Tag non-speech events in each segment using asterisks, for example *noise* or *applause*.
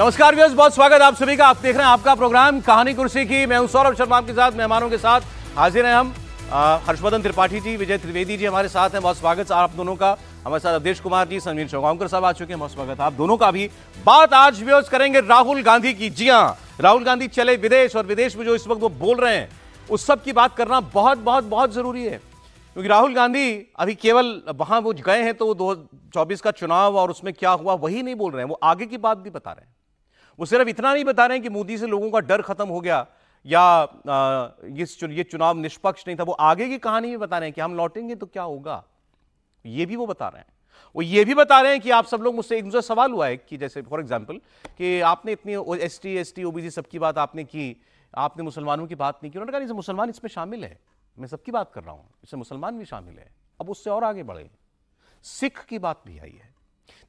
नमस्कार व्यवस्थ बहुत स्वागत आप सभी का आप देख रहे हैं आपका प्रोग्राम कहानी कुर्सी की मैं हूं सौरभ शर्मा आपके साथ मेहमानों के साथ हाजिर हैं हम हर्षवर्धन त्रिपाठी जी विजय त्रिवेदी जी हमारे साथ हैं बहुत स्वागत आप दोनों का हमारे साथ अवधेश कुमार जी समीर चौगांवकर साहब आ चुके हैं बहुत स्वागत आप दोनों का भी बात आज व्यवस्थ करेंगे राहुल गांधी की जी हाँ राहुल गांधी चले विदेश और विदेश में जो इस वक्त वो बोल रहे हैं उस सब की बात करना बहुत बहुत बहुत ज़रूरी है क्योंकि राहुल गांधी अभी केवल वहां वो गए हैं तो वो दो चौबीस का चुनाव और उसमें क्या हुआ वही नहीं बोल रहे हैं वो आगे की बात भी बता रहे हैं वो सिर्फ इतना नहीं बता रहे हैं कि मोदी से लोगों का डर खत्म हो गया या ये ये चुनाव निष्पक्ष नहीं था वो आगे की कहानी भी बता रहे हैं कि हम लौटेंगे तो क्या होगा ये भी वो बता रहे हैं वो ये भी बता रहे हैं कि आप सब लोग मुझसे एक दूसरा सवाल हुआ है कि जैसे फॉर एग्जाम्पल कि आपने इतनी S T S T OBC सबकी बात आपने की आपने मुसलमानों की बात नहीं की उन्होंने कहा मुसलमान इसमें शामिल है मैं सबकी बात कर रहा हूं इसमें मुसलमान भी शामिल है अब उससे और आगे बढ़े सिख की बात भी आई है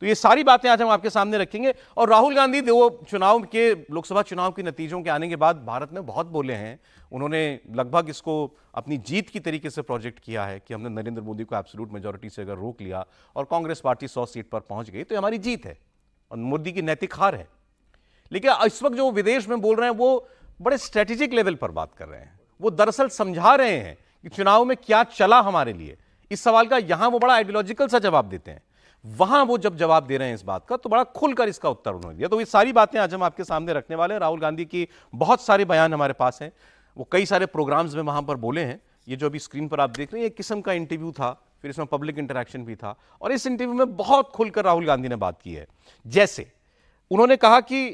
तो ये सारी बातें आज हम आपके सामने रखेंगे और राहुल गांधी वो चुनाव के लोकसभा चुनाव के नतीजों के आने के बाद भारत में बहुत बोले हैं उन्होंने लगभग इसको अपनी जीत की तरीके से प्रोजेक्ट किया है कि हमने नरेंद्र मोदी को एब्सोलूट मेजोरिटी से अगर रोक लिया और कांग्रेस पार्टी सौ सीट पर पहुंच गई तो हमारी जीत है और मोदी की नैतिक हार है लेकिन इस वक्त जो विदेश में बोल रहे हैं वो बड़े स्ट्रेटेजिक लेवल पर बात कर रहे हैं वो दरअसल समझा रहे हैं कि चुनाव में क्या चला हमारे लिए इस सवाल का यहां वो बड़ा आइडियोलॉजिकल सा जवाब देते हैं वहां वो जब जवाब दे रहे हैं इस बात का तो बड़ा खुलकर इसका उत्तर उन्होंने दिया तो ये सारी बातें आज हम आपके सामने रखने वाले हैं राहुल गांधी की बहुत सारे बयान हमारे पास हैं वो कई सारे प्रोग्राम्स में वहां पर बोले हैं ये जो अभी स्क्रीन पर आप देख रहे हैं एक किस्म का इंटरव्यू था फिर इसमें पब्लिक इंटरेक्शन भी था और इस इंटरव्यू में बहुत खुलकर राहुल गांधी ने बात की है जैसे उन्होंने कहा कि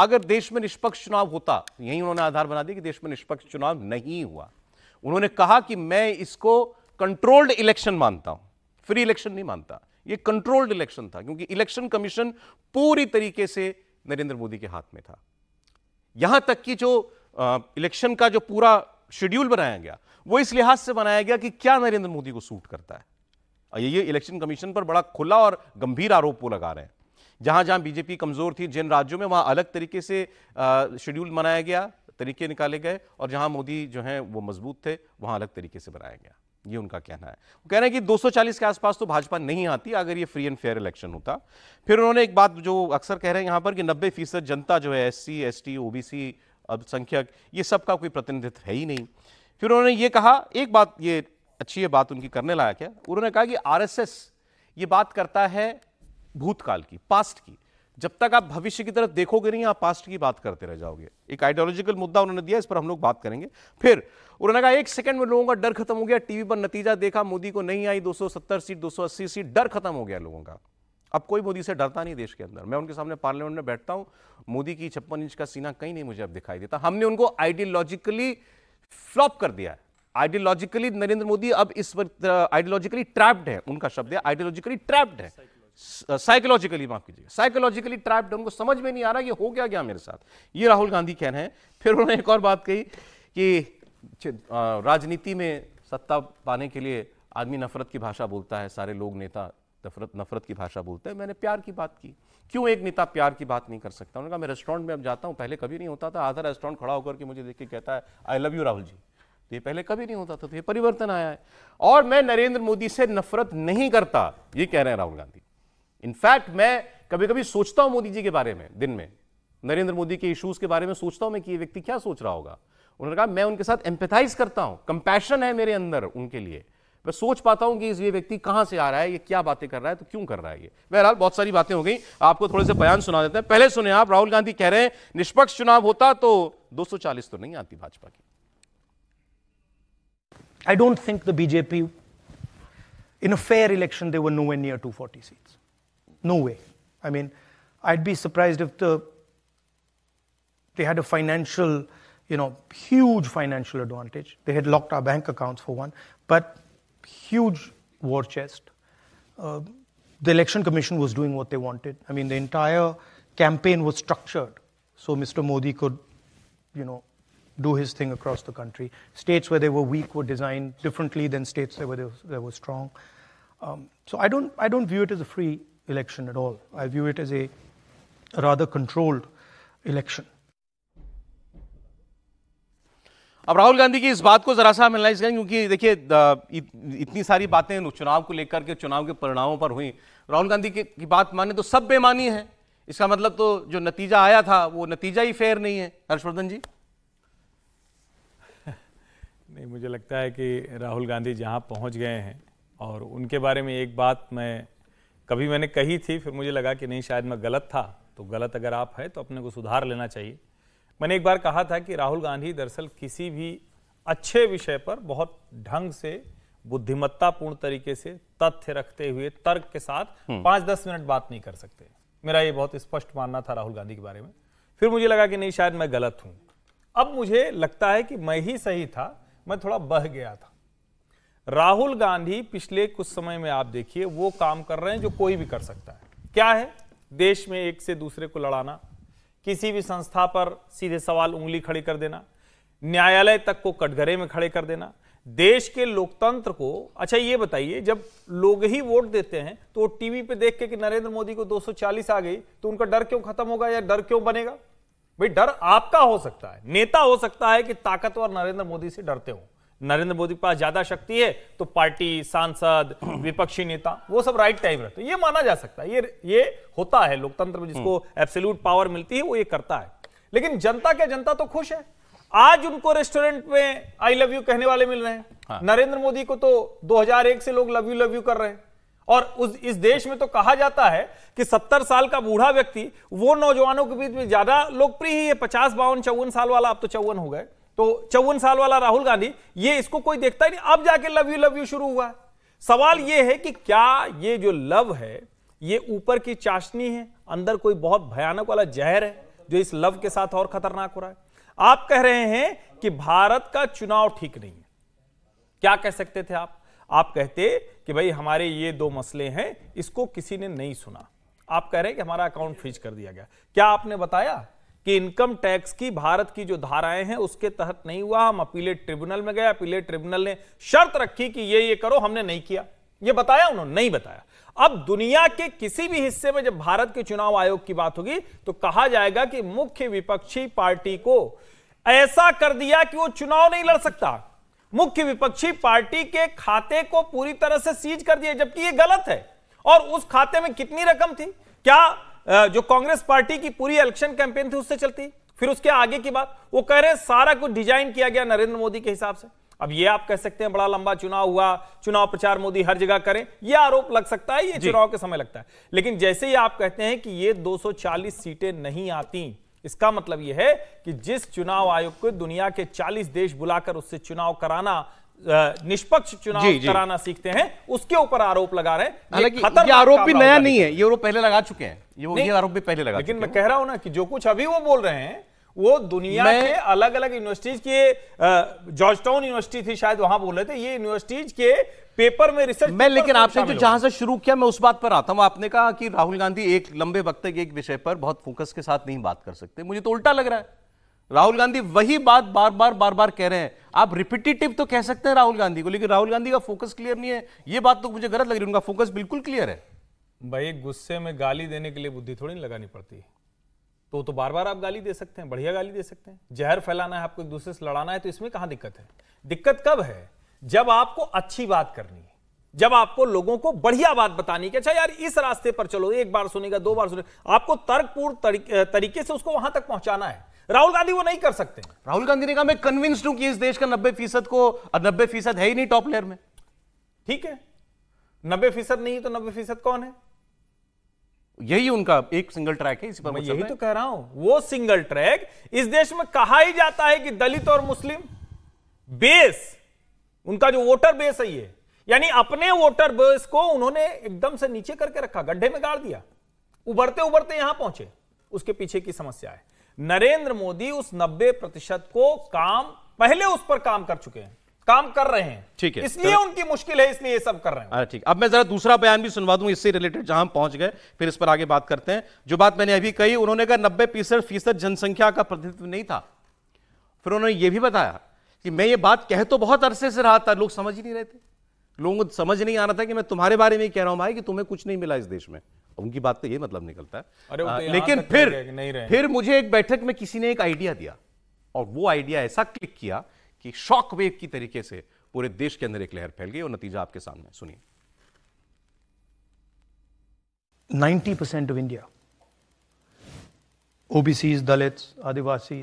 अगर देश में निष्पक्ष चुनाव होता यही उन्होंने आधार बना दिया कि देश में निष्पक्ष चुनाव नहीं हुआ उन्होंने कहा कि मैं इसको कंट्रोल्ड इलेक्शन मानता हूं फ्री इलेक्शन नहीं मानता ये कंट्रोल्ड इलेक्शन था क्योंकि इलेक्शन कमीशन पूरी तरीके से नरेंद्र मोदी के हाथ में था यहां तक कि जो इलेक्शन का जो पूरा शेड्यूल बनाया गया वो इस लिहाज से बनाया गया कि क्या नरेंद्र मोदी को सूट करता है ये इलेक्शन कमीशन पर बड़ा खुला और गंभीर आरोप वो लगा रहे हैं जहां जहां बीजेपी कमजोर थी जिन राज्यों में वहां अलग तरीके से शेड्यूल बनाया गया तरीके निकाले गए और जहां मोदी जो हैं वो मजबूत थे वहां अलग तरीके से बनाया गया ये उनका कहना है वो कह रहे हैं कि 240 के आसपास तो भाजपा नहीं आती अगर ये फ्री एंड फेयर इलेक्शन होता फिर उन्होंने एक बात जो अक्सर कह रहे हैं यहाँ पर कि 90 फीसद जनता जो है S C S T O B C अल्पसंख्यक ये सब का कोई प्रतिनिधित्व है ही नहीं फिर उन्होंने ये कहा एक बात ये अच्छी है बात उनकी करने लायक है उन्होंने कहा कि आर ये बात करता है भूतकाल की पास्ट की जब तक आप भविष्य की तरफ देखोगे नहीं आप पास्ट की बात करते रह जाओगे एक आइडियोलॉजिकल मुद्दा उन्होंने दिया इस पर हम लोग बात करेंगे फिर उन्होंने कहा एक सेकंड में लोगों का डर खत्म हो गया टीवी पर नतीजा देखा मोदी को नहीं आई 270 सीट 280 सीट डर खत्म हो गया लोगों का अब कोई मोदी से डरता नहीं देश के अंदर मैं उनके सामने पार्लियामेंट में बैठता हूं मोदी की छप्पन इंच का सीना कहीं नहीं मुझे अब दिखाई देता हमने उनको आइडियोलॉजिकली फ्लॉप कर दिया है आइडियोलॉजिकली नरेंद्र मोदी अब इस वक्त आइडियोलॉजिकली ट्रैप्ड है उनका शब्द है आइडियोलॉजिकली ट्रैप्ड है साइकोलॉजिकली माफ कीजिएगा साइकोलॉजिकली ट्रैप्ड उनको समझ में नहीं आ रहा ये हो गया क्या मेरे साथ ये राहुल गांधी कह रहे हैं फिर उन्होंने एक और बात कही कि राजनीति में सत्ता पाने के लिए आदमी नफरत की भाषा बोलता है सारे लोग नेता नफरत नफरत की भाषा बोलते हैं मैंने प्यार की बात की क्यों एक नेता प्यार की बात नहीं कर सकता उन्होंने कहा मैं रेस्टोरेंट में अब जाता हूँ पहले कभी नहीं होता था आधा रेस्टोरेंट खड़ा होकर के मुझे देख के कहता है I love you Rahul ji तो ये पहले कभी नहीं होता था तो ये परिवर्तन आया है और मैं नरेंद्र मोदी से नफरत नहीं करता ये कह रहे हैं राहुल गांधी इनफैक्ट मैं कभी कभी सोचता हूं मोदी जी के बारे में दिन में नरेंद्र मोदी के इश्यूज के बारे में सोचता हूं मैं कि ये व्यक्ति क्या सोच रहा होगा उन्होंने कहा मैं उनके साथ एम्पेथाइज करता हूं कंपैशन है मेरे अंदर उनके लिए मैं सोच पाता हूं कि इस ये व्यक्ति कहां से आ रहा है ये क्या बातें कर रहा है तो क्यों कर रहा है ये बहरहाल बहुत सारी बातें हो गई आपको थोड़े से बयान सुना देते हैं पहले सुने आप राहुल गांधी कह रहे हैं निष्पक्ष चुनाव होता तो 240 तो नहीं आती भाजपा की I don't think the BJP in a fair election they were no near 240 seats No way. I mean, I'd be surprised if the they had a financial, you know, huge financial advantage. They had locked our bank accounts for one, but huge war chest. Uh, the election commission was doing what they wanted. I mean, the entire campaign was structured so Mr. Modi could, you know, do his thing across the country. States where they were weak were designed differently than states where they were, they were strong. Um, so I don't, I don't view it as a free election at all. I view it as a rather controlled election. अब राहुल गांधी की इस बात को जरा सा हम analyse करें क्योंकि देखिए इतनी सारी बातें चुनाव को लेकर के चुनाव के परिणामों पर हुई राहुल गांधी की, की बात माने तो सब बेमानी है इसका मतलब तो जो नतीजा आया था वो नतीजा ही फेयर नहीं है हर्षवर्धन जी *laughs* नहीं मुझे लगता है कि राहुल गांधी जहां पहुंच गए हैं और उनके बारे में एक बात मैं कभी मैंने कही थी फिर मुझे लगा कि नहीं शायद मैं गलत था तो गलत अगर आप है तो अपने को सुधार लेना चाहिए मैंने एक बार कहा था कि राहुल गांधी दरअसल किसी भी अच्छे विषय पर बहुत ढंग से बुद्धिमत्तापूर्ण तरीके से तथ्य रखते हुए तर्क के साथ हम्म। पांच दस मिनट बात नहीं कर सकते मेरा ये बहुत स्पष्ट मानना था राहुल गांधी के बारे में फिर मुझे लगा कि नहीं शायद मैं गलत हूं अब मुझे लगता है कि मैं ही सही था मैं थोड़ा बह गया था राहुल गांधी पिछले कुछ समय में आप देखिए वो काम कर रहे हैं जो कोई भी कर सकता है क्या है देश में एक से दूसरे को लड़ाना किसी भी संस्था पर सीधे सवाल उंगली खड़ी कर देना न्यायालय तक को कटघरे में खड़े कर देना देश के लोकतंत्र को अच्छा ये बताइए जब लोग ही वोट देते हैं तो टीवी पे देख के कि नरेंद्र मोदी को 240 आ गई तो उनका डर क्यों खत्म होगा या डर क्यों बनेगा भाई डर आपका हो सकता है नेता हो सकता है कि ताकतवर नरेंद्र मोदी से डरते हो नरेंद्र मोदी के पास ज्यादा शक्ति है तो पार्टी सांसद *clears throat* विपक्षी नेता वो सब राइट टाइम रहते ये माना जा सकता है ये ये होता है लोकतंत्र में जिसको एब्सोल्यूट हम्म। पावर मिलती है वो ये करता है लेकिन जनता क्या जनता तो खुश है आज उनको रेस्टोरेंट में आई लव यू कहने वाले मिल रहे हैं हाँ। नरेंद्र मोदी को तो 2001 से लोग लव यू लव यू कर रहे हैं और उस इस देश में तो कहा जाता है कि 70 साल का बूढ़ा व्यक्ति वो नौजवानों के बीच में ज्यादा लोकप्रिय ही है पचास बावन चौवन साल वाला आप तो चौवन हो गए तो चौवन साल वाला राहुल गांधी ये इसको कोई देखता ही नहीं अब जाके लव यू लव यू शुरू हुआ सवाल ये है कि क्या ये जो लव है ये ऊपर की चाशनी है अंदर कोई बहुत भयानक वाला जहर है जो इस लव के साथ और खतरनाक हो रहा है आप कह रहे हैं कि भारत का चुनाव ठीक नहीं है क्या कह सकते थे आप आप कहते कि भाई हमारे ये दो मसले हैं इसको किसी ने नहीं सुना आप कह रहे हैं कि हमारा अकाउंट फ्रीज कर दिया गया क्या आपने बताया कि इनकम टैक्स की भारत की जो धाराएं हैं उसके तहत नहीं हुआ हम अपीलेट ट्रिब्यूनल में गए अपीलेट ट्रिब्यूनल ने शर्त रखी कि ये ये करो हमने नहीं किया ये बताया उन्होंने नहीं बताया अब दुनिया के किसी भी हिस्से में जब भारत के चुनाव आयोग की बात होगी तो कहा जाएगा कि मुख्य विपक्षी पार्टी को ऐसा कर दिया कि वो चुनाव नहीं लड़ सकता मुख्य विपक्षी पार्टी के खाते को पूरी तरह से सीज कर दिया जबकि ये गलत है और उस खाते में कितनी रकम थी क्या जो कांग्रेस पार्टी की पूरी इलेक्शन कैंपेन थी उससे चलती फिर उसके आगे की बात वो कह रहे हैं सारा कुछ डिजाइन किया गया नरेंद्र मोदी के हिसाब से अब ये आप कह सकते हैं बड़ा लंबा चुनाव हुआ चुनाव प्रचार मोदी हर जगह करें ये आरोप लग सकता है ये चुनाव के समय लगता है लेकिन जैसे ही आप कहते हैं कि ये 240 सीटें नहीं आती इसका मतलब यह है कि जिस चुनाव आयोग को दुनिया के 40 देश बुलाकर उससे चुनाव कराना निष्पक्ष चुनाव जी, जी. कराना सीखते हैं उसके ऊपर आरोप लगा रहे हैं ये आरोप भी नया नहीं है ये आरोप पहले लगा चुके हैं ये ये आरोप भी पहले लगा लेकिन मैं कह रहा हूं ना कि जो कुछ अभी वो बोल रहे हैं वो दुनिया के अलग अलग यूनिवर्सिटीज के जॉर्जटाउन यूनिवर्सिटी थी शायद वहां बोल रहे थे ये यूनिवर्सिटीज के पेपर में रिसर्च मैं लेकिन आपने जो जहां से शुरू किया मैं उस बात पर आता हूं आपने कहा कि राहुल गांधी एक लंबे वक्त के एक विषय पर बहुत फोकस के साथ नहीं बात कर सकते मुझे तो उल्टा लग रहा है राहुल गांधी वही बात बार बार बार बार कह रहे हैं आप रिपीटेटिव तो कह सकते हैं राहुल गांधी को लेकिन राहुल गांधी का फोकस क्लियर नहीं है ये बात तो मुझे गलत लग रही है उनका फोकस बिल्कुल क्लियर है भाई गुस्से में गाली देने के लिए बुद्धि थोड़ी नहीं लगानी पड़ती तो तो बार बार आप गाली दे सकते हैं बढ़िया गाली दे सकते हैं जहर फैलाना है आपको एक दूसरे से लड़ाना है तो इसमें कहां दिक्कत है दिक्कत कब है जब आपको अच्छी बात करनी है जब आपको लोगों को बढ़िया बात बतानी कि अच्छा यार इस रास्ते पर चलो एक बार सुनेगा दो बार सुनेगा आपको तर्कपूर्ण तरीके से उसको वहां तक पहुंचाना है राहुल गांधी वो नहीं कर सकते राहुल गांधी ने कहा मैं कन्विंस्ड हूं कि इस देश का नब्बे फीसद को नब्बे फीसद है ही नहीं टॉप लेयर में ठीक है नब्बे फीसद नहीं तो नब्बे फीसद कौन है यही उनका एक सिंगल ट्रैक है इसी पर मैं यही तो कह रहा हूं वो सिंगल ट्रैक इस देश में कहा ही जाता है कि दलित और मुस्लिम बेस उनका जो वोटर बेस है ये यानी अपने वोटर बेस को उन्होंने एकदम से नीचे करके रखा गड्ढे में गाड़ दिया उबरते उबरते यहां पहुंचे उसके पीछे की समस्या है नरेंद्र मोदी उस 90 प्रतिशत को काम पहले उस पर काम कर चुके हैं काम कर रहे हैं ठीक है इसलिए उनकी मुश्किल है इसलिए ये सब कर रहे हैं ठीक अब मैं जरा दूसरा बयान भी सुनवा दूं इससे रिलेटेड जहां पहुंच गए फिर इस पर आगे बात करते हैं जो बात मैंने अभी कही उन्होंने कहा नब्बे फीसद फीसद जनसंख्या का प्रतिनिधित्व नहीं था फिर उन्होंने ये भी बताया कि मैं ये बात कह तो बहुत अरसे से रहा था लोग समझ ही नहीं रहे थे लोगों को समझ नहीं आ रहा था कि मैं तुम्हारे बारे में ही कह रहा हूं भाई कि तुम्हें कुछ नहीं मिला इस देश में उनकी बात तो ये मतलब निकलता है अरे तो आ, लेकिन फिर नहीं रहे। फिर मुझे एक बैठक में किसी ने एक आइडिया दिया और वो आइडिया ऐसा क्लिक किया कि शॉक वेव की तरीके से पूरे देश के अंदर एक लहर फैल गई और नतीजा आपके सामने सुनिए ninety percent of India Dalit Adivasi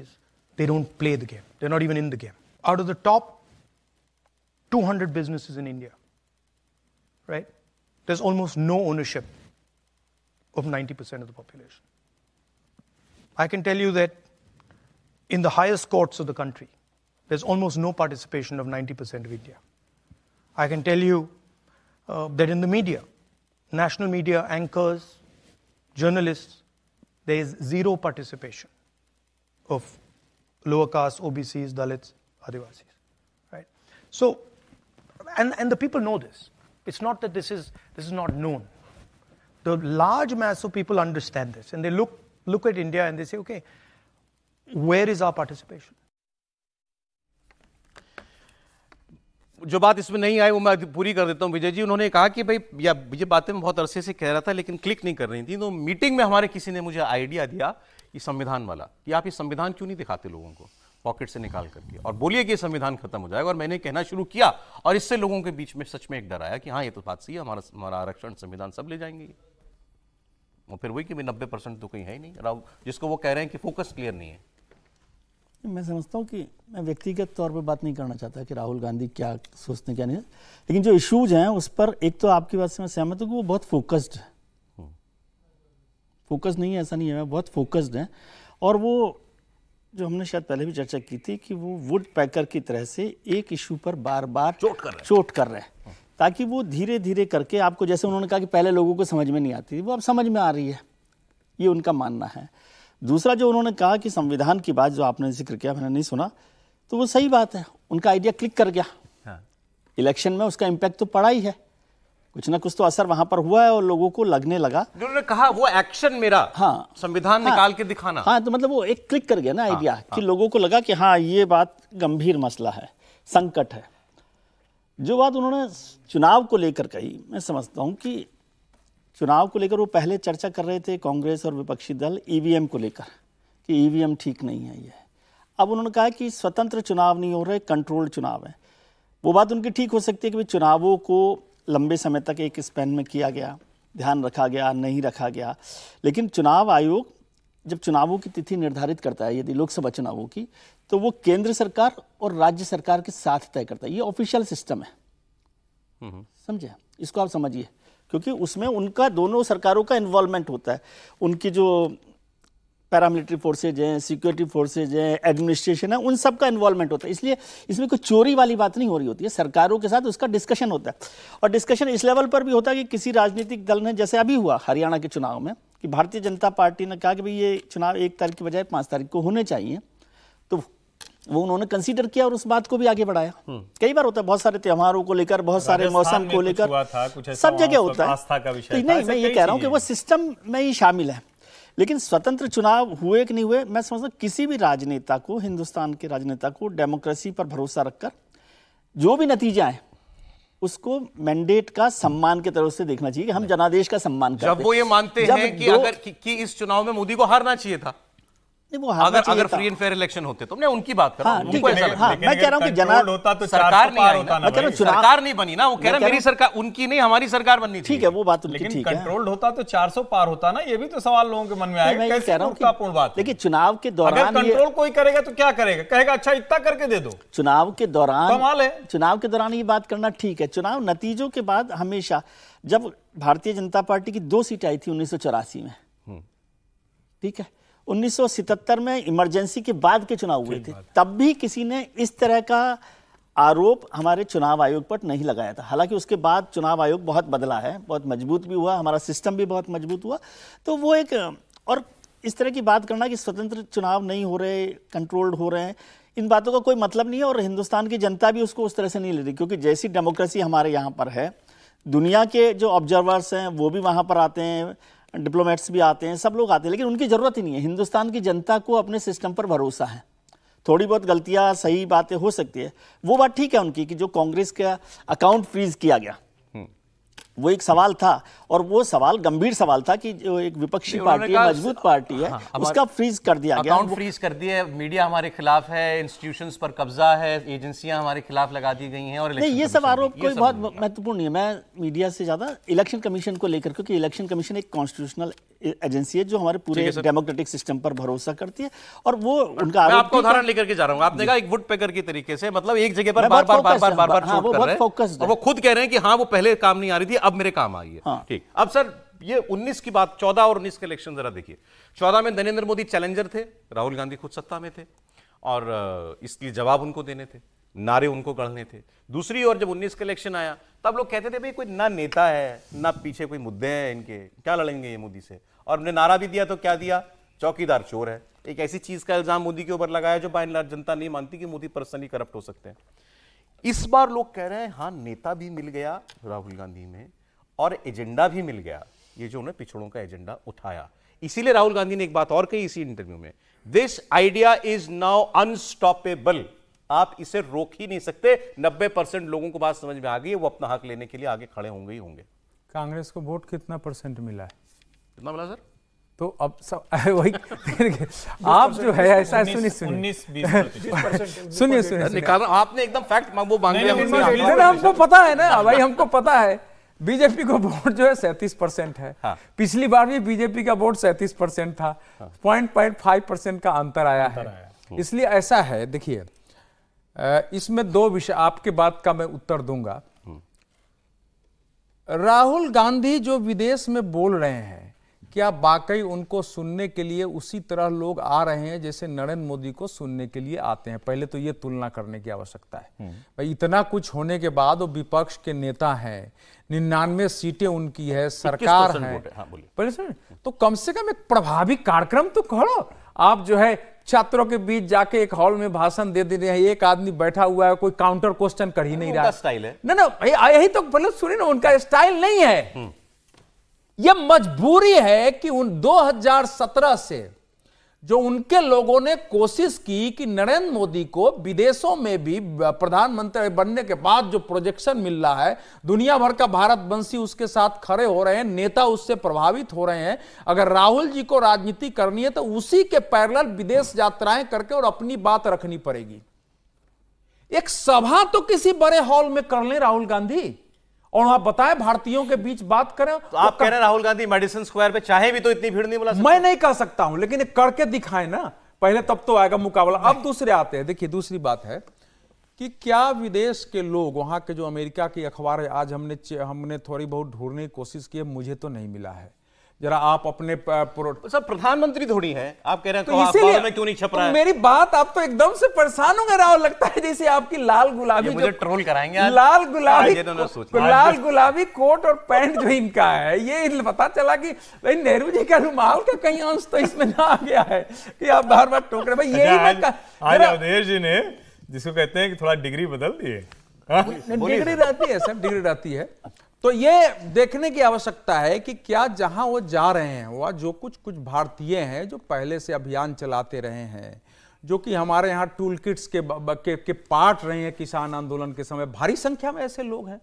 they don't play the game they not even in the game out of the top two hundred business in India right? There's almost no ownership of 90% of the population. I can tell you that in the highest courts of the country, there's almost no participation of 90% of India. I can tell you uh, that in the media, national media anchors, journalists, there is zero participation of lower caste, OBCs, Dalits, Adivasis, right? So, and, and the people know this. It's not that this is, this is not known. The large mass of people understand this and they look, look at India and they say, okay, where is our participation? जो बात इसमें नहीं आई वो मैं पूरी कर देता हूँ विजय जी उन्होंने कहा कि भाई या ये बातें मैं बहुत अरसे से कह रहा था लेकिन क्लिक नहीं कर रही थी तो मीटिंग में हमारे किसी ने मुझे आइडिया दिया कि संविधान वाला कि आप ये संविधान क्यों नहीं दिखाते लोगों को पॉकेट से निकाल करके और बोलिए कि संविधान खत्म हो जाएगा और मैंने कहना शुरू किया और इससे लोगों के बीच में सच में एक डर आया कि हाँ ये तो बात सही है हमारा हमारा आरक्षण संविधान सब ले जाएंगे और फिर वही कि नब्बे परसेंट तो कहीं है ही नहीं राव जिसको वो कह रहे हैं कि फोकस क्लियर नहीं है मैं समझता हूँ कि मैं व्यक्तिगत तौर पर बात नहीं करना चाहता कि राहुल गांधी क्या सोचते क्या नहीं लेकिन जो इश्यूज हैं उस पर एक तो आपकी बात से मैं सहमत हूँ कि वो बहुत फोकस्ड है फोकस नहीं है ऐसा नहीं है बहुत फोकस्ड है और वो जो हमने शायद पहले भी चर्चा की थी कि वो वुड पैकर की तरह से एक इशू पर बार बार चोट कर रहे चोट कर रहे हैं ताकि वो धीरे धीरे करके आपको जैसे उन्होंने कहा कि पहले लोगों को समझ में नहीं आती वो अब समझ में आ रही है ये उनका मानना है दूसरा जो उन्होंने कहा कि संविधान की बात जो आपने जिक्र किया मैंने नहीं सुना तो वो सही बात है उनका आइडिया क्लिक कर गया इलेक्शन हाँ। में उसका इम्पैक्ट तो पड़ा ही है कुछ ना कुछ तो असर वहां पर हुआ है और लोगों को लगने लगा उन्होंने कहा वो एक्शन मेरा हाँ संविधान हाँ, निकाल के दिखाना हाँ तो मतलब वो एक क्लिक कर गया ना आइडिया हाँ, हाँ, कि हाँ, लोगों को लगा कि हाँ ये बात गंभीर मसला है संकट है जो बात उन्होंने चुनाव को लेकर कही मैं समझता हूँ कि चुनाव को लेकर वो पहले चर्चा कर रहे थे कांग्रेस और विपक्षी दल ईवीएम e को लेकर कि ई e ठीक नहीं है ये अब उन्होंने कहा कि स्वतंत्र चुनाव नहीं हो रहे कंट्रोल्ड चुनाव है वो बात उनकी ठीक हो सकती है कि चुनावों को लंबे समय तक एक स्पैन में किया गया ध्यान रखा गया नहीं रखा गया लेकिन चुनाव आयोग जब चुनावों की तिथि निर्धारित करता है यदि लोकसभा चुनावों की तो वो केंद्र सरकार और राज्य सरकार के साथ तय करता है ये ऑफिशियल सिस्टम है हम्म। समझे इसको आप समझिए क्योंकि उसमें उनका दोनों सरकारों का इन्वॉल्वमेंट होता है उनकी जो पैरामिलिट्री फोर्सेज हैं सिक्योरिटी फोर्सेज हैं एडमिनिस्ट्रेशन है उन सब का इन्वॉल्वमेंट होता है इसलिए इसमें कोई चोरी वाली बात नहीं हो रही होती है सरकारों के साथ उसका डिस्कशन होता है और डिस्कशन इस लेवल पर भी होता है कि किसी राजनीतिक दल ने जैसे अभी हुआ हरियाणा के चुनाव में कि भारतीय जनता पार्टी ने कहा कि भाई ये चुनाव एक तारीख के बजाय पाँच तारीख को होने चाहिए तो वो उन्होंने कंसीडर किया और उस बात को भी आगे बढ़ाया हम्म। कई बार होता है बहुत सारे त्योहारों को लेकर बहुत सारे मौसम को लेकर सब जगह होता है तो नहीं मैं ये कह रहा हूँ कि वो सिस्टम में ही शामिल है लेकिन स्वतंत्र चुनाव हुए कि नहीं हुए मैं समझता किसी भी राजनेता को हिंदुस्तान के राजनेता को डेमोक्रेसी पर भरोसा रखकर जो भी नतीजा है उसको मैंडेट का सम्मान के तरफ से देखना चाहिए कि हम जनादेश का सम्मान करते जब वो ये मानते हैं कि अगर कि, कि इस चुनाव में मोदी को हारना चाहिए था अगर अगर फ्री एंड फेयर इलेक्शन होते तो मैं उनकी बात कर रहा हाँ, उनको ऐसा हाँ, मैं कह रहा कि होता तो सरकार नहीं आई ना मैं कह सरकार नहीं बनी ना वो कह रहा मेरी सरकार उनकी नहीं हमारी सरकार बननी ठीक है वो बात उनकी तो ठीक है कंट्रोल्ड होता तो 400 पार होता ना ये भी तो सवाल लोगों के मन में आएगा बात देखिए चुनाव के दौरान कंट्रोल कोई करेगा तो क्या करेगा कहेगा अच्छा इतना करके दे दो चुनाव के दौरान कमाल है चुनाव के दौरान ये बात करना ठीक है चुनाव नतीजों के बाद हमेशा जब भारतीय जनता पार्टी की दो सीट आई थी उन्नीस में हम्म। ठीक है 1977 में इमरजेंसी के बाद के चुनाव हुए थे तब भी किसी ने इस तरह का आरोप हमारे चुनाव आयोग पर नहीं लगाया था हालांकि उसके बाद चुनाव आयोग बहुत बदला है बहुत मजबूत भी हुआ हमारा सिस्टम भी बहुत मजबूत हुआ तो वो एक और इस तरह की बात करना कि स्वतंत्र चुनाव नहीं हो रहे कंट्रोल्ड हो रहे हैं इन बातों का कोई मतलब नहीं है और हिंदुस्तान की जनता भी उसको उस तरह से नहीं ले रही क्योंकि जैसी डेमोक्रेसी हमारे यहाँ पर है दुनिया के जो ऑब्जर्वर्स हैं वो भी वहाँ पर आते हैं डिप्लोमेट्स भी आते हैं सब लोग आते हैं लेकिन उनकी ज़रूरत ही नहीं है हिंदुस्तान की जनता को अपने सिस्टम पर भरोसा है थोड़ी बहुत गलतियाँ सही बातें हो सकती है वो बात ठीक है उनकी कि जो कांग्रेस का अकाउंट फ्रीज किया गया वो एक सवाल था और वो सवाल गंभीर सवाल था कि जो एक विपक्षी पार्टी है मजबूत पार्टी है हाँ, हाँ उसका फ्रीज कर दिया गया अकाउंट फ्रीज कर दिया है मीडिया हमारे खिलाफ है इंस्टीट्यूशंस पर कब्जा है एजेंसियां हमारे खिलाफ लगा दी गई हैं और नहीं ये सब आरोप कोई बहुत महत्वपूर्ण नहीं है मैं मीडिया से ज़्यादा इलेक्शन कमीशन को लेकर क्योंकि इलेक्शन कमीशन एक कॉन्स्टिट्यूशनल एजेंसी है जो हमारे पूरे डेमोक्रेटिक सिस्टम पर भरोसा करती है और वो उनका मैं आपको उदाहरण लेकर के जा रहा हूँ आपने कहा एक वुड पेकर की तरीके से मतलब एक जगह पर बार बार बार बार बार बार वो खुद कह रहे हैं कि हाँ वो पहले काम नहीं आ रही थी अब मेरे काम आई है हाँ। ठीक अब सर ये 19 की बात 14 और 19 के इलेक्शन जरा देखिए 14 में नरेंद्र मोदी चैलेंजर थे राहुल गांधी खुद सत्ता में थे और इसलिए जवाब उनको देने थे नारे उनको गढ़ने थे दूसरी ओर जब 19 का इलेक्शन आया तब लोग कहते थे भाई कोई ना नेता है ना पीछे कोई मुद्दे हैं इनके क्या लड़ेंगे ये मोदी से और हमने नारा भी दिया तो क्या दिया चौकीदार चोर है एक ऐसी चीज का इल्जाम मोदी के ऊपर लगाया जो बाइन जनता नहीं मानती कि मोदी पर्सनली करप्ट हो सकते हैं इस बार लोग कह रहे हैं हाँ नेता भी मिल गया राहुल गांधी में और एजेंडा भी मिल गया ये जो उन्होंने पिछड़ों का एजेंडा उठाया इसीलिए राहुल गांधी ने एक बात और कही इसी इंटरव्यू में this idea is now unstoppable आप इसे रोक ही नहीं सकते 90 परसेंट लोगों को बात समझ में आ गई है वो अपना हक लेने के लिए आगे खड़े होंगे ही होंगे कांग्रेस को वोट कितना परसेंट मिला है कितना मिला सर तो अब सब *laughs* वही आप जो है ऐसा सुनिए सुनिए *laughs* सुनिए सुनिए आपने एकदम फैक्ट वो मांग लिया हमको पता है ना भाई हमको पता है बीजेपी को वोट जो है सैंतीस परसेंट है हाँ। पिछली बार भी बीजेपी का वोट सैंतीस परसेंट था पॉइंट पॉइंट फाइव परसेंट का अंतर आया अंतर है हम्म। इसलिए ऐसा है देखिए इसमें दो विषय आपके बात का मैं उत्तर दूंगा हम्म। राहुल गांधी जो विदेश में बोल रहे हैं क्या वाकई उनको सुनने के लिए उसी तरह लोग आ रहे हैं जैसे नरेंद्र मोदी को सुनने के लिए आते हैं पहले तो ये तुलना करने की आवश्यकता है हम्म। भाई इतना कुछ होने के बाद वो विपक्ष के नेता हैं निन्यानवे सीटें उनकी है सरकार है हाँ, सर तो कम से कम एक प्रभावी कार्यक्रम तो करो आप जो है छात्रों के बीच जाके एक हॉल में भाषण दे दे रहे हैं एक आदमी बैठा हुआ है कोई काउंटर क्वेश्चन कर ही हाँ, नहीं रहा स्टाइल है ना ना यही तो पहले सुनिए ना उनका स्टाइल नहीं है हम्म। यह मजबूरी है कि उन 2017 से जो उनके लोगों ने कोशिश की कि नरेंद्र मोदी को विदेशों में भी प्रधानमंत्री बनने के बाद जो प्रोजेक्शन मिल रहा है दुनिया भर का भारत वंशी उसके साथ खड़े हो रहे हैं नेता उससे प्रभावित हो रहे हैं अगर राहुल जी को राजनीति करनी है तो उसी के पैरल विदेश यात्राएं करके और अपनी बात रखनी पड़ेगी एक सभा तो किसी बड़े हॉल में कर ले राहुल गांधी और आप बताए भारतीयों के बीच बात करें तो आप कह रहे राहुल गांधी मेडिसन स्क्वायर पे चाहे भी तो इतनी भीड़ नहीं बुला मैं नहीं कह सकता हूं लेकिन करके दिखाए ना पहले तब तो आएगा मुकाबला अब दूसरे आते हैं देखिए दूसरी बात है कि क्या विदेश के लोग वहां के जो अमेरिका के अखबार है आज हमने हमने थोड़ी बहुत ढूंढने की कोशिश की मुझे तो नहीं मिला है जरा आप अपने सब प्रधानमंत्री थोड़ी है आप कह रहे हैं तो, तो इसीलिए में क्यों नहीं छप रहा तो है तो मेरी बात आप तो एकदम से परेशान होंगे राहुल लगता है जैसे आपकी लाल गुलाबी मुझे ट्रोल कराएंगे लाल गुलाबी लाल गुलाबी कोट और पैंट जो इनका है ये पता चला कि भाई नेहरू जी का रुमाल का कहीं अंश तो इसमें ना आ गया है कि आप बार बार टोक रहे भाई यही अच्छा, अवधेश जी ने जिसको कहते हैं कि थोड़ा डिग्री बदल दिए हाँ? डिग्री रहती है सर डिग्री रहती है तो ये देखने की आवश्यकता है कि क्या जहां वो जा रहे हैं वह जो कुछ कुछ भारतीय हैं जो पहले से अभियान चलाते रहे हैं जो कि हमारे यहाँ टूल किट्स के, के के पार्ट रहे हैं किसान आंदोलन के समय भारी संख्या में ऐसे लोग हैं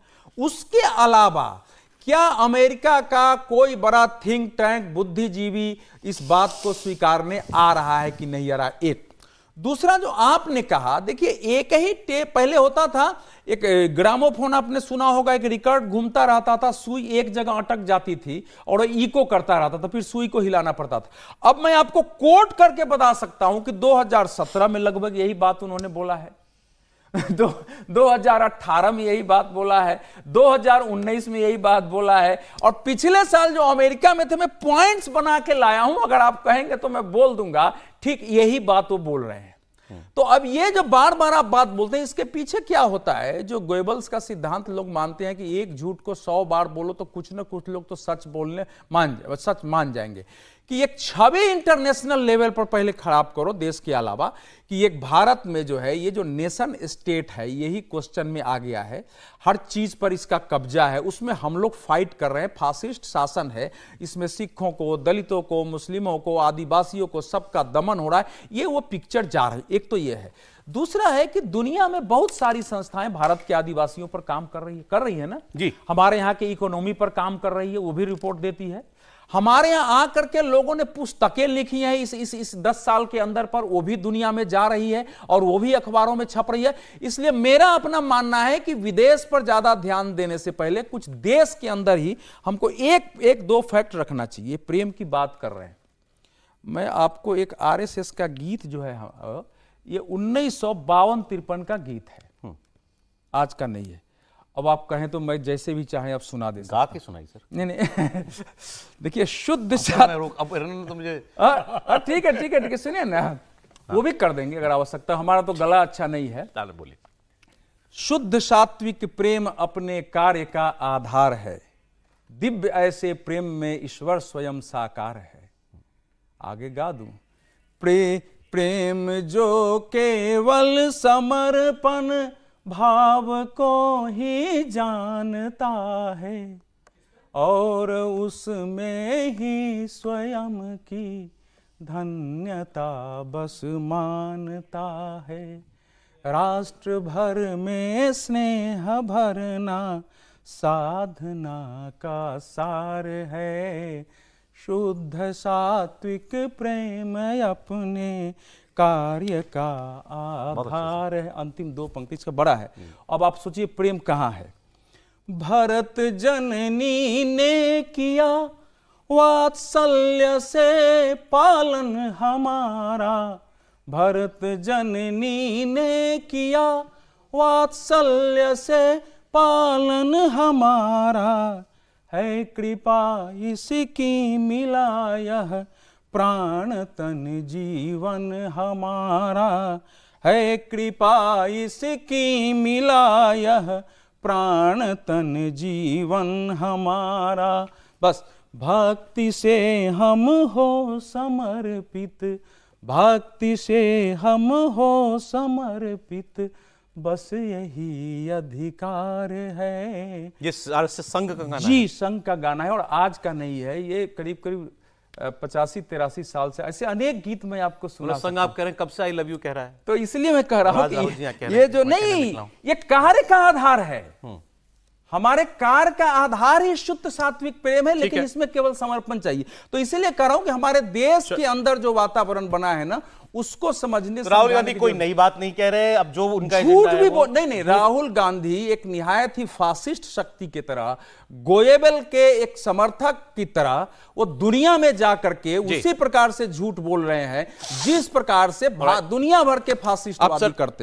उसके अलावा क्या अमेरिका का कोई बड़ा थिंक टैंक बुद्धिजीवी इस बात को स्वीकारने आ रहा है कि नहीं आ रहा एक दूसरा जो आपने कहा देखिए एक ही टेप पहले होता था एक ग्रामोफोन आपने सुना होगा एक रिकॉर्ड घूमता रहता था सुई एक जगह अटक जाती थी और इको करता रहता था फिर सुई को हिलाना पड़ता था अब मैं आपको कोट करके बता सकता हूं कि 2017 में लगभग यही बात उन्होंने बोला है *laughs* दो 2018 में यही बात बोला है 2019 में यही बात बोला है और पिछले साल जो अमेरिका में थे मैं पॉइंट्स बना के लाया हूं अगर आप कहेंगे तो मैं बोल दूंगा ठीक यही बात वो बोल रहे हैं तो अब ये जो बार बार आप बात बोलते हैं इसके पीछे क्या होता है जो गोयबल्स का सिद्धांत लोग मानते हैं कि एक झूठ को सौ बार बोलो तो कुछ ना कुछ लोग तो सच बोलने मान सच मान जाएंगे कि एक छवि इंटरनेशनल लेवल पर पहले खराब करो देश के अलावा कि एक भारत में जो है ये जो नेशन स्टेट है यही क्वेश्चन में आ गया है हर चीज़ पर इसका कब्जा है उसमें हम लोग फाइट कर रहे हैं फासिस्ट शासन है इसमें सिखों को दलितों को मुस्लिमों को आदिवासियों को सबका दमन हो रहा है ये वो पिक्चर जा रही एक तो ये है दूसरा है कि दुनिया में बहुत सारी संस्थाएं भारत के आदिवासियों पर काम कर रही है कर रही है ना जी हमारे यहाँ के इकोनॉमी पर काम कर रही है वो भी रिपोर्ट देती है हमारे यहां आकर के लोगों ने पुस्तकें लिखी हैं इस इस इस दस साल के अंदर पर वो भी दुनिया में जा रही है और वो भी अखबारों में छप रही है इसलिए मेरा अपना मानना है कि विदेश पर ज्यादा ध्यान देने से पहले कुछ देश के अंदर ही हमको एक एक दो फैक्ट रखना चाहिए प्रेम की बात कर रहे हैं मैं आपको एक आर का गीत जो है हाँ, ये उन्नीस सौ का गीत है हम्म। आज का नहीं है अब आप कहें तो मैं जैसे भी चाहे आप सुना दे गा के सुनाई सर नहीं नहीं *laughs* देखिए शुद्ध तो, तो मुझे हाँ, हाँ, ठीक है ठीक है ठीक है सुनिए ना वो भी कर देंगे अगर आवश्यकता हमारा तो गला अच्छा नहीं है बोले शुद्ध सात्विक प्रेम अपने कार्य का आधार है दिव्य ऐसे प्रेम में ईश्वर स्वयं साकार है आगे गा दू प्रे प्रेम जो केवल समर्पण भाव को ही जानता है और उसमें ही स्वयं की धन्यता बस मानता है राष्ट्र भर में स्नेह भरना साधना का सार है शुद्ध सात्विक प्रेम अपने कार्य का आधार है अंतिम दो पंक्ति इसका बड़ा है हम्म। अब आप सोचिए प्रेम कहाँ है भरत जननी ने किया वात्सल्य से पालन हमारा भरत जननी ने किया वात्सल्य से पालन हमारा है कृपा इसकी मिला यह प्राण तन जीवन हमारा है कृपा इसकी मिला यह प्राण तन जीवन हमारा बस भक्ति से हम हो समर्पित भक्ति से हम हो समर्पित बस यही अधिकार है ये संघ का गाना जी संघ का गाना है और आज का नहीं है ये करीब करीब पचासी तेरासी साल से ऐसे अनेक गीत में आपको सुना मतलब संग आप कह रहे हैं कब से आई लव यू कह रहा है तो इसलिए मैं कह रहा हूँ ये जो नहीं ये कार्य का आधार है हम्म। हमारे कार का आधार ही शुद्ध सात्विक प्रेम है लेकिन है। इसमें केवल समर्पण चाहिए तो इसीलिए कह रहा हूं कि हमारे देश के अंदर जो वातावरण बना है ना उसको समझने राहुल गांधी कोई नई बात नहीं कह रहे अब जो उनका झूठ भी नहीं नहीं राहुल गांधी एक निहायत ही फासिस्ट शक्ति की तरह गोयबल के एक समर्थक की तरह वो दुनिया में जा करके उसी प्रकार से झूठ बोल रहे हैं जिस प्रकार से दुनिया भर के फासिस्ट करते हैं